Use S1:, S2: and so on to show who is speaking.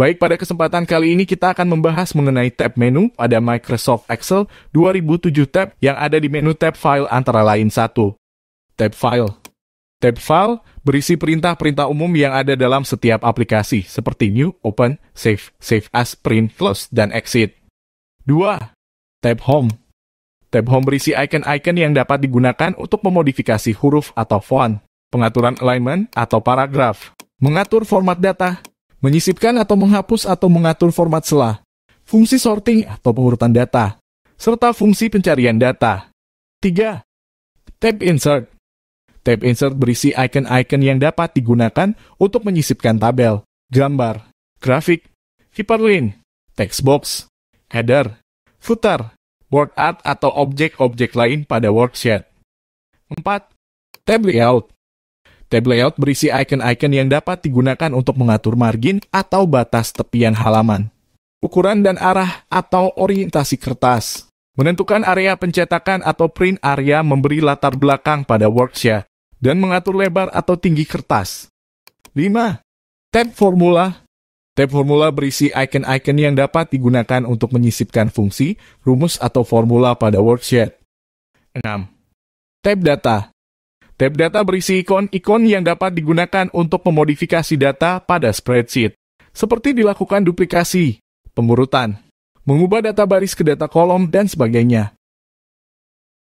S1: Baik, pada kesempatan kali ini kita akan membahas mengenai tab menu pada Microsoft Excel
S2: 2007 tab yang ada di menu tab file antara lain satu Tab file. Tab file berisi perintah-perintah umum yang ada dalam setiap aplikasi seperti new, open, save, save as, print, close, dan exit. 2. Tab home. Tab home berisi icon-icon yang dapat digunakan untuk memodifikasi huruf atau font, pengaturan alignment atau paragraf, mengatur format data, menyisipkan atau menghapus atau mengatur format selah, fungsi sorting atau pengurutan data, serta fungsi pencarian data. 3. Tab Insert Tab Insert berisi icon-icon yang dapat digunakan untuk menyisipkan tabel, gambar, grafik, hyperlink, text box, header, footer, word art atau objek-objek lain pada worksheet. 4. Tab Layout Tab layout berisi icon-icon yang dapat digunakan untuk mengatur margin atau batas tepian halaman. Ukuran dan arah atau orientasi kertas. Menentukan area pencetakan atau print area memberi latar belakang pada worksheet dan mengatur lebar atau tinggi kertas. 5. Tab formula. Tab formula berisi icon-icon yang dapat digunakan untuk menyisipkan fungsi, rumus, atau formula pada worksheet. 6. Tab data. Tab data berisi ikon-ikon yang dapat digunakan untuk memodifikasi data pada spreadsheet, seperti
S1: dilakukan duplikasi, pengurutan, mengubah data baris ke data kolom, dan sebagainya.